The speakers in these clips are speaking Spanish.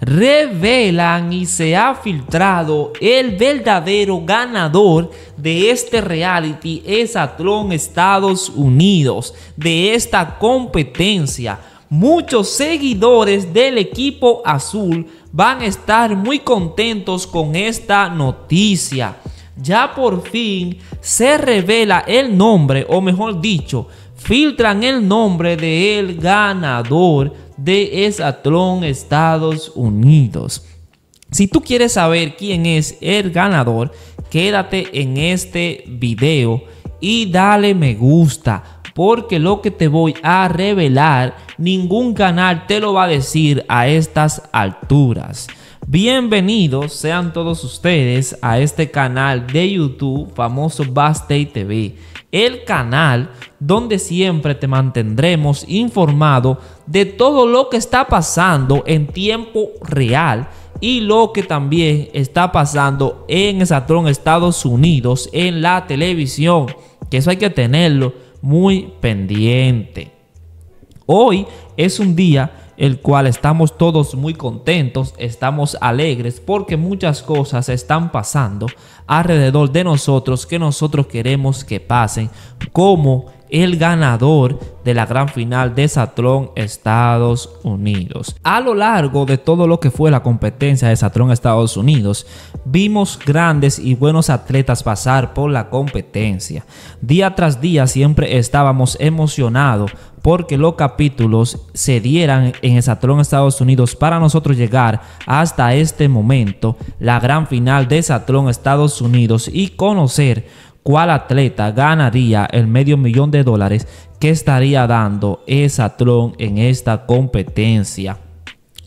revelan y se ha filtrado el verdadero ganador de este reality es Estados Unidos, de esta competencia. Muchos seguidores del equipo azul van a estar muy contentos con esta noticia. Ya por fin se revela el nombre, o mejor dicho, filtran el nombre del ganador de Esatlón Estados Unidos. Si tú quieres saber quién es el ganador, quédate en este video y dale me gusta, porque lo que te voy a revelar, ningún canal te lo va a decir a estas alturas. Bienvenidos sean todos ustedes a este canal de YouTube famoso Bastay TV el canal donde siempre te mantendremos informado de todo lo que está pasando en tiempo real y lo que también está pasando en satrón Estados Unidos en la televisión, que eso hay que tenerlo muy pendiente. Hoy es un día el cual estamos todos muy contentos, estamos alegres porque muchas cosas están pasando alrededor de nosotros que nosotros queremos que pasen, como el ganador de la gran final de Satrón Estados Unidos. A lo largo de todo lo que fue la competencia de Satrón Estados Unidos, vimos grandes y buenos atletas pasar por la competencia. Día tras día siempre estábamos emocionados porque los capítulos se dieran en Satrón Estados Unidos para nosotros llegar hasta este momento, la gran final de satrón Estados Unidos y conocer cuál atleta ganaría el medio millón de dólares que estaría dando satrón en esta competencia.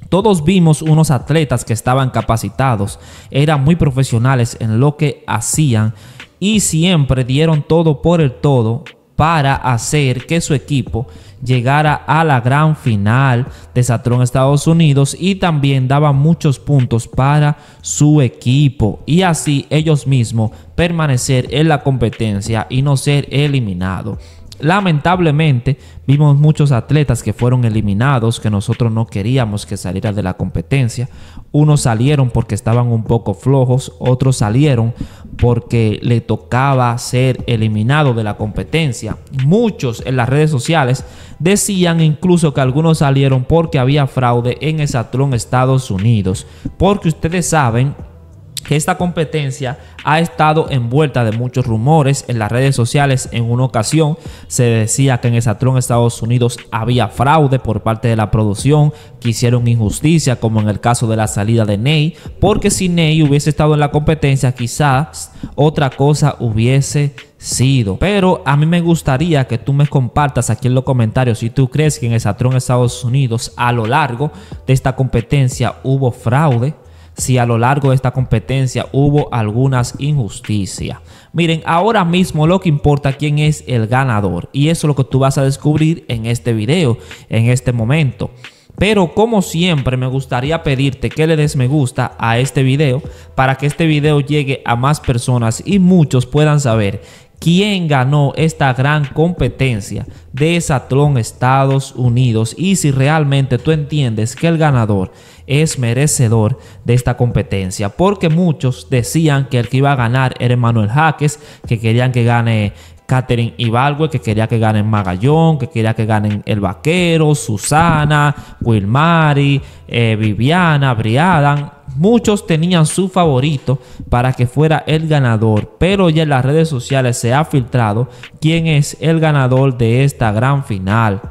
Todos vimos unos atletas que estaban capacitados, eran muy profesionales en lo que hacían y siempre dieron todo por el todo para hacer que su equipo llegara a la gran final de Saturn Estados Unidos y también daba muchos puntos para su equipo y así ellos mismos permanecer en la competencia y no ser eliminado Lamentablemente, vimos muchos atletas que fueron eliminados, que nosotros no queríamos que saliera de la competencia. Unos salieron porque estaban un poco flojos, otros salieron porque le tocaba ser eliminado de la competencia. Muchos en las redes sociales decían incluso que algunos salieron porque había fraude en el Estados Unidos. Porque ustedes saben, esta competencia ha estado envuelta de muchos rumores en las redes sociales. En una ocasión se decía que en el Exatron Estados Unidos había fraude por parte de la producción, que hicieron injusticia, como en el caso de la salida de Ney, porque si Ney hubiese estado en la competencia, quizás otra cosa hubiese sido. Pero a mí me gustaría que tú me compartas aquí en los comentarios si tú crees que en el Exatron Estados Unidos a lo largo de esta competencia hubo fraude si a lo largo de esta competencia hubo algunas injusticias. Miren, ahora mismo lo que importa quién es el ganador y eso es lo que tú vas a descubrir en este video, en este momento. Pero como siempre me gustaría pedirte que le des me gusta a este video para que este video llegue a más personas y muchos puedan saber ¿Quién ganó esta gran competencia de Satlón Estados Unidos y si realmente tú entiendes que el ganador es merecedor de esta competencia porque muchos decían que el que iba a ganar era Manuel Jaques que querían que gane Catherine Ibalgue, que quería que ganen Magallón, que quería que ganen El Vaquero, Susana, Wilmari, eh, Viviana, Briadan, Muchos tenían su favorito para que fuera el ganador, pero ya en las redes sociales se ha filtrado quién es el ganador de esta gran final.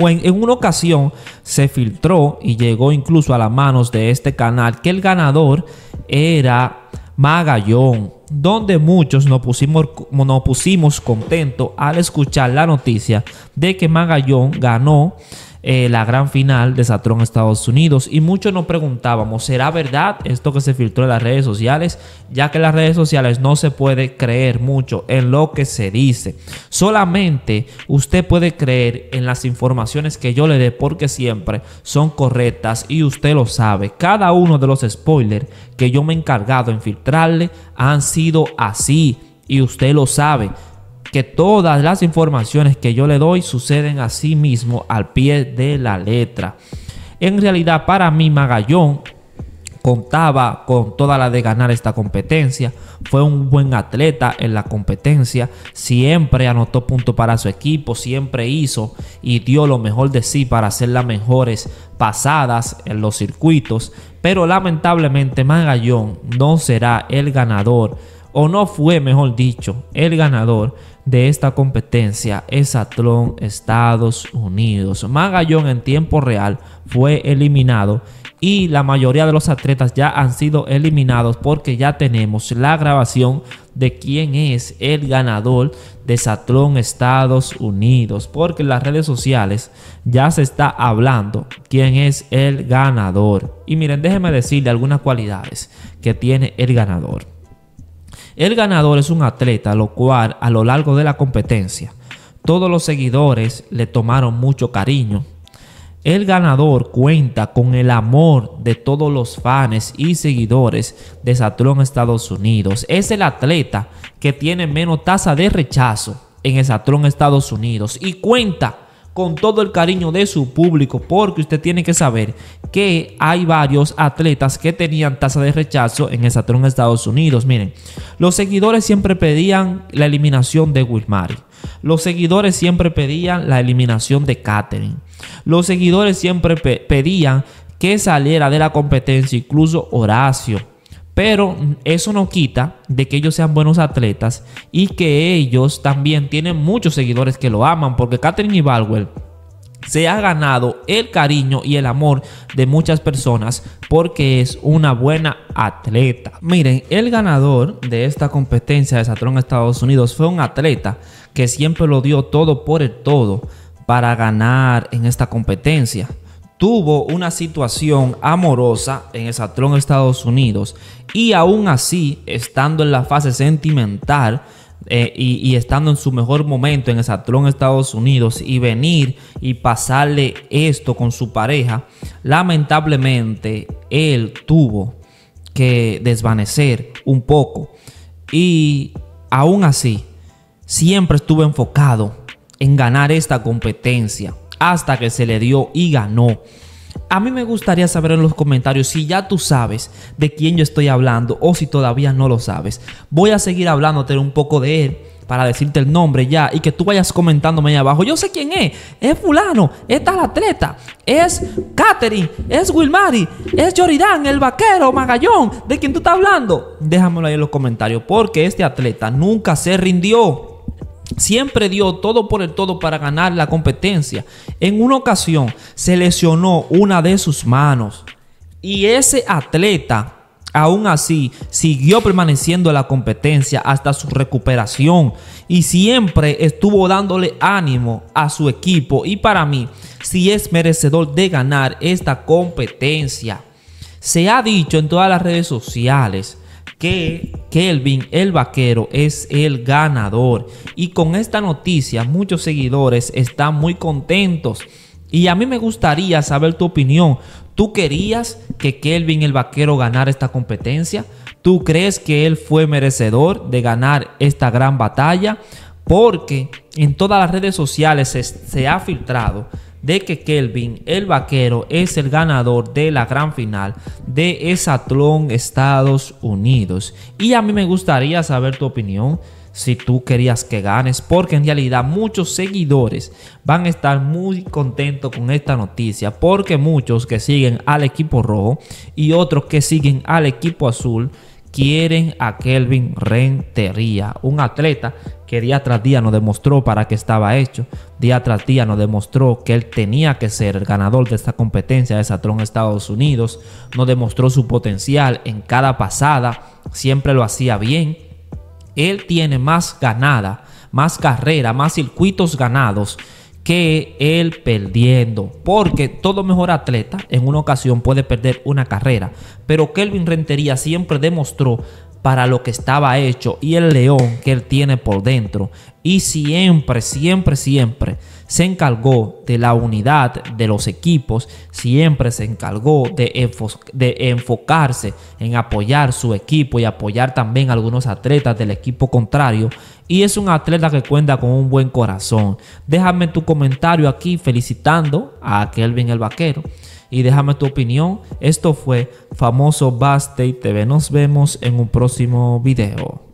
O en, una ocasión se filtró y llegó incluso a las manos de este canal que el ganador era Magallón, donde muchos pusimos, nos pusimos contentos al escuchar la noticia de que Magallón ganó eh, la gran final de Satrón Estados Unidos. Y muchos nos preguntábamos, ¿será verdad esto que se filtró en las redes sociales? Ya que en las redes sociales no se puede creer mucho en lo que se dice. Solamente usted puede creer en las informaciones que yo le dé porque siempre son correctas y usted lo sabe. Cada uno de los spoilers que yo me he encargado en filtrarle han sido así y usted lo sabe que todas las informaciones que yo le doy suceden a sí mismo al pie de la letra. En realidad, para mí, Magallón contaba con toda la de ganar esta competencia. Fue un buen atleta en la competencia. Siempre anotó puntos para su equipo, siempre hizo y dio lo mejor de sí para hacer las mejores pasadas en los circuitos. Pero lamentablemente Magallón no será el ganador o no fue, mejor dicho, el ganador de esta competencia es Atlón Estados Unidos. Magallón en tiempo real fue eliminado y la mayoría de los atletas ya han sido eliminados porque ya tenemos la grabación de quién es el ganador de Satrón Estados Unidos, porque en las redes sociales ya se está hablando quién es el ganador. Y miren, déjenme decirle algunas cualidades que tiene el ganador. El ganador es un atleta, lo cual a lo largo de la competencia, todos los seguidores le tomaron mucho cariño. El ganador cuenta con el amor de todos los fans y seguidores de Satrón Estados Unidos. Es el atleta que tiene menos tasa de rechazo en Satrón Estados Unidos y cuenta con todo el cariño de su público, porque usted tiene que saber que hay varios atletas que tenían tasa de rechazo en el Saturn Estados Unidos. Miren, los seguidores siempre pedían la eliminación de wilmar Los seguidores siempre pedían la eliminación de Katherine. Los seguidores siempre pedían que saliera de la competencia incluso Horacio pero eso no quita de que ellos sean buenos atletas y que ellos también tienen muchos seguidores que lo aman, porque Katherine Balwell se ha ganado el cariño y el amor de muchas personas porque es una buena atleta. Miren, el ganador de esta competencia de Satrón Estados Unidos fue un atleta que siempre lo dio todo por el todo para ganar en esta competencia tuvo una situación amorosa en el Satrón Estados Unidos y aún así, estando en la fase sentimental eh, y, estando en su mejor momento en el Satrón Estados Unidos y venir y pasarle esto con su pareja, lamentablemente él tuvo que desvanecer un poco y aún así siempre estuvo enfocado en ganar esta competencia hasta que se le dio y ganó. A mí me gustaría saber en los comentarios si ya tú sabes de quién yo estoy hablando o si todavía no lo sabes. Voy a seguir hablándote un poco de él para decirte el nombre ya y que tú vayas comentándome ahí abajo. Yo sé quién es. Es fulano, es tal atleta, es Katherine, es Wilmari, es Joridán, el vaquero, Magallón, de quién tú estás hablando. Déjamelo ahí en los comentarios porque este atleta nunca se rindió. Siempre dio todo por el todo para ganar la competencia. En una ocasión se lesionó una de sus manos y ese atleta Aún así, siguió permaneciendo en la competencia hasta su recuperación y siempre estuvo dándole ánimo a su equipo y para mí, si es merecedor de ganar esta competencia. Se ha dicho en todas las redes sociales que Kelvin el Vaquero es el ganador. Y con esta noticia muchos seguidores están muy contentos. Y a mí me gustaría saber tu opinión. ¿Tú querías que Kelvin el Vaquero ganara esta competencia? ¿Tú crees que él fue merecedor de ganar esta gran batalla? Porque en todas las redes sociales se, ha filtrado de que Kelvin, el vaquero, es el ganador de la gran final de Esatlón Estados Unidos. Y a mí me gustaría saber tu opinión si tú querías que ganes, porque en realidad muchos seguidores van a estar muy contentos con esta noticia, porque muchos que siguen al equipo rojo y otros que siguen al equipo azul quieren a Kelvin Rentería, un atleta que día tras día nos demostró para qué estaba hecho, día tras día nos demostró que él tenía que ser el ganador de esta competencia de Satrón Estados Unidos, nos demostró su potencial en cada pasada, siempre lo hacía bien. Él tiene más ganada, más carrera, más circuitos ganados que él perdiendo. Porque todo mejor atleta en una ocasión puede perder una carrera. Pero Kelvin Rentería siempre demostró para lo que estaba hecho y el león que él tiene por dentro. Y siempre, siempre, siempre se encargó de la unidad de los equipos, siempre se encargó de, enfocarse en apoyar su equipo y apoyar también a algunos atletas del equipo contrario y es un atleta que cuenta con un buen corazón. Déjame tu comentario aquí felicitando a Kelvin el Vaquero y déjame tu opinión. Esto fue famoso Baste TV. Nos vemos en un próximo video.